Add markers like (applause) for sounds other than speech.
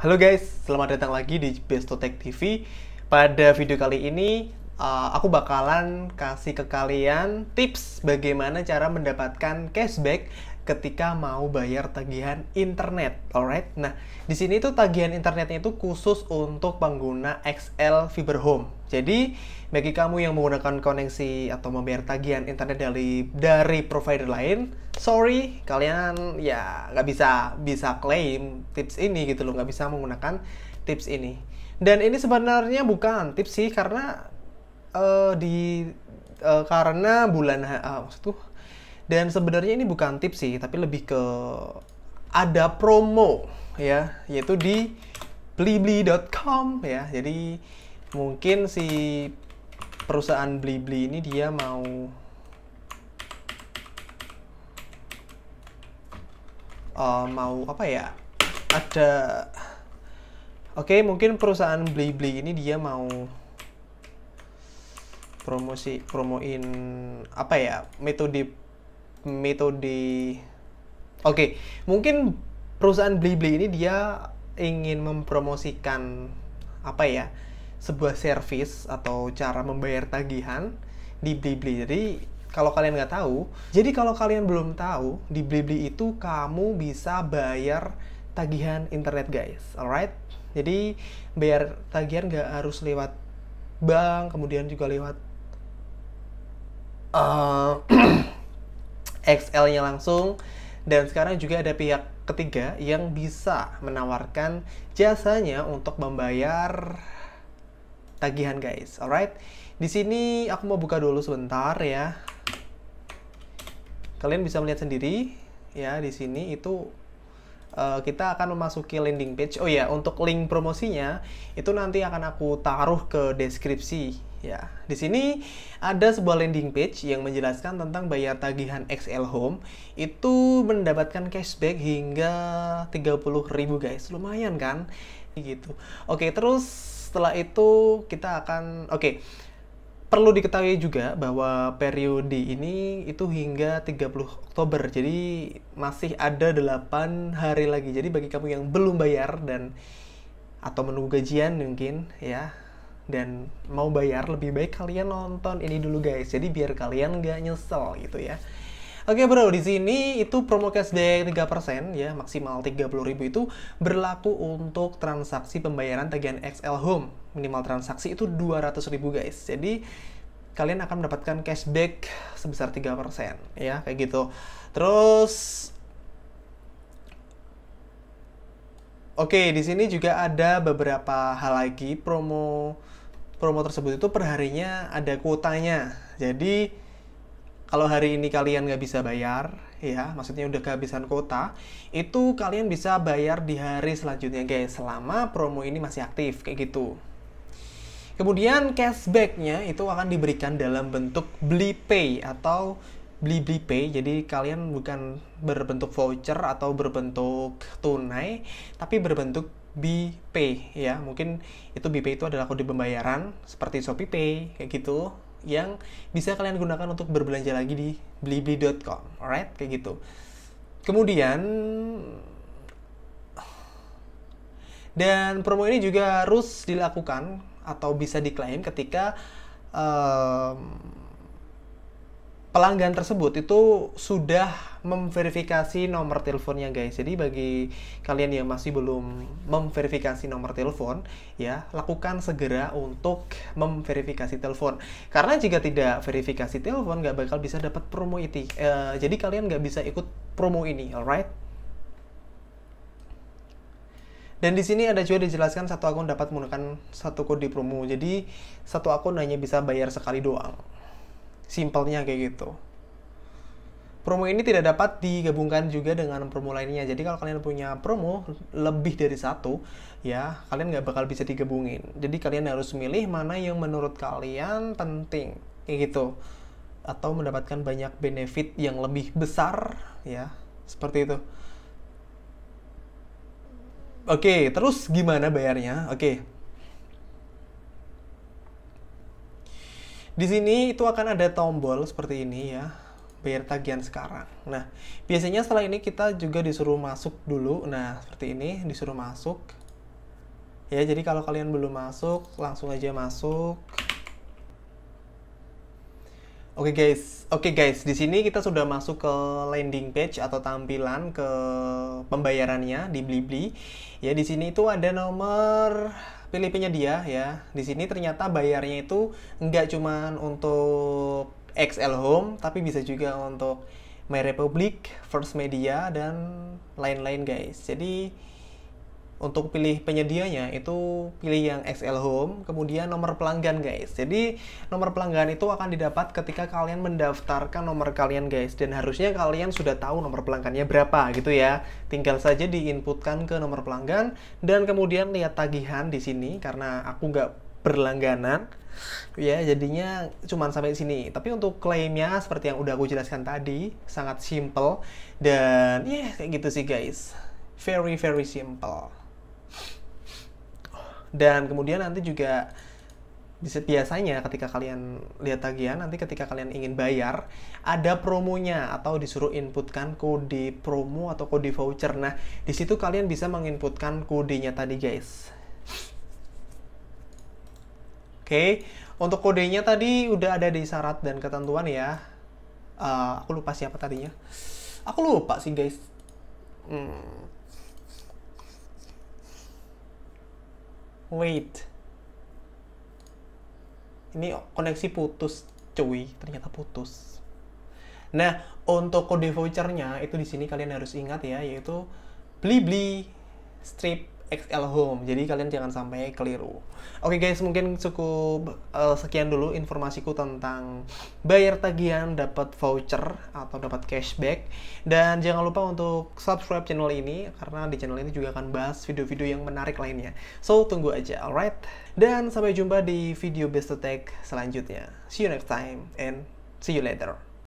Halo guys, selamat datang lagi di Bestotech TV. Pada video kali ini, uh, aku bakalan kasih ke kalian tips bagaimana cara mendapatkan cashback ketika mau bayar tagihan internet, alright? Nah, di sini tuh tagihan internetnya itu khusus untuk pengguna XL Fiber Home. Jadi, bagi kamu yang menggunakan koneksi atau membayar tagihan internet dari dari provider lain, sorry, kalian ya nggak bisa bisa klaim tips ini gitu loh, nggak bisa menggunakan tips ini. Dan ini sebenarnya bukan tips sih karena uh, di uh, karena bulan uh, maksud tuh dan sebenarnya ini bukan tips sih, tapi lebih ke ada promo ya, yaitu di blibli.com ya. Jadi mungkin si perusahaan blibli ini dia mau uh, mau apa ya? Ada Oke, okay, mungkin perusahaan blibli ini dia mau promosi promoin apa ya? metode metode oke okay. mungkin perusahaan Blibli ini dia ingin mempromosikan apa ya sebuah service atau cara membayar tagihan di Blibli jadi kalau kalian nggak tahu jadi kalau kalian belum tahu di Blibli itu kamu bisa bayar tagihan internet guys alright jadi bayar tagihan nggak harus lewat bank kemudian juga lewat uh, (clears throat) XL-nya langsung. Dan sekarang juga ada pihak ketiga yang bisa menawarkan jasanya untuk membayar tagihan guys. Alright, di sini aku mau buka dulu sebentar ya. Kalian bisa melihat sendiri ya di sini itu Eh, kita akan memasuki landing page. Oh ya, untuk link promosinya itu nanti akan aku taruh ke deskripsi ya. Di sini ada sebuah landing page yang menjelaskan tentang bayar tagihan XL Home itu mendapatkan cashback hingga ribu guys. Lumayan kan? Gitu. Oke, terus setelah itu kita akan oke perlu diketahui juga bahwa periode ini itu hingga 30 Oktober. Jadi masih ada 8 hari lagi. Jadi bagi kamu yang belum bayar dan atau menunggu gajian mungkin ya dan mau bayar lebih baik kalian nonton ini dulu guys. Jadi biar kalian nggak nyesel gitu ya. Oke bro, di sini itu promo cashback 3% ya, maksimal 30.000 itu berlaku untuk transaksi pembayaran tagihan XL Home. Minimal transaksi itu 200.000 guys. Jadi kalian akan mendapatkan cashback sebesar 3% ya, kayak gitu. Terus Oke, di sini juga ada beberapa hal lagi promo promo tersebut itu perharinya ada kuotanya. Jadi kalau hari ini kalian nggak bisa bayar, ya, maksudnya udah kehabisan kuota, itu kalian bisa bayar di hari selanjutnya, guys, selama promo ini masih aktif, kayak gitu. Kemudian cashbacknya itu akan diberikan dalam bentuk beli pay atau beli beli pay. Jadi kalian bukan berbentuk voucher atau berbentuk tunai, tapi berbentuk BP, ya. Mungkin itu BP itu adalah kode pembayaran seperti ShopeePay kayak gitu yang bisa kalian gunakan untuk berbelanja lagi di blibli.com, alright? Kayak gitu. Kemudian dan promo ini juga harus dilakukan atau bisa diklaim ketika um, pelanggan tersebut itu sudah memverifikasi nomor teleponnya guys. Jadi bagi kalian yang masih belum memverifikasi nomor telepon, ya lakukan segera untuk memverifikasi telepon. Karena jika tidak verifikasi telepon, nggak bakal bisa dapat promo itu. Uh, jadi kalian nggak bisa ikut promo ini, alright? Dan di sini ada juga dijelaskan satu akun dapat menggunakan satu kode promo. Jadi satu akun hanya bisa bayar sekali doang. Simpelnya kayak gitu. Promo ini tidak dapat digabungkan juga dengan promo lainnya. Jadi kalau kalian punya promo lebih dari satu, ya kalian nggak bakal bisa digabungin. Jadi kalian harus milih mana yang menurut kalian penting, kayak gitu. Atau mendapatkan banyak benefit yang lebih besar, ya seperti itu. Oke, terus gimana bayarnya? Oke, Di sini itu akan ada tombol seperti ini ya, bayar tagihan sekarang. Nah, biasanya setelah ini kita juga disuruh masuk dulu. Nah, seperti ini disuruh masuk. Ya, jadi kalau kalian belum masuk, langsung aja masuk. Oke okay guys, oke okay guys, di sini kita sudah masuk ke landing page atau tampilan ke pembayarannya di Blibli. Ya di sini itu ada nomor pdp dia ya. Di sini ternyata bayarnya itu nggak cuma untuk XL Home tapi bisa juga untuk My Republic, First Media dan lain-lain guys. Jadi untuk pilih penyedianya itu pilih yang XL Home, kemudian nomor pelanggan guys. Jadi nomor pelanggan itu akan didapat ketika kalian mendaftarkan nomor kalian guys dan harusnya kalian sudah tahu nomor pelanggannya berapa gitu ya. Tinggal saja diinputkan ke nomor pelanggan dan kemudian lihat tagihan di sini karena aku nggak berlangganan ya jadinya cuma sampai sini tapi untuk klaimnya seperti yang udah aku jelaskan tadi sangat simple dan ya yeah, kayak gitu sih guys very very simple dan kemudian nanti juga biasanya ketika kalian lihat tagihan nanti ketika kalian ingin bayar ada promonya atau disuruh inputkan kode promo atau kode voucher nah di situ kalian bisa menginputkan kodenya tadi guys oke okay. untuk kodenya tadi udah ada di syarat dan ketentuan ya uh, aku lupa siapa tadinya aku lupa sih guys hmm. Wait. Ini koneksi putus, cuy. Ternyata putus. Nah, untuk kode vouchernya itu di sini kalian harus ingat ya, yaitu Blibli, beli strip XL Home. Jadi kalian jangan sampai keliru. Oke okay guys, mungkin cukup uh, sekian dulu informasiku tentang bayar tagihan dapat voucher atau dapat cashback. Dan jangan lupa untuk subscribe channel ini karena di channel ini juga akan bahas video-video yang menarik lainnya. So tunggu aja, alright? Dan sampai jumpa di video Best Tech selanjutnya. See you next time and see you later.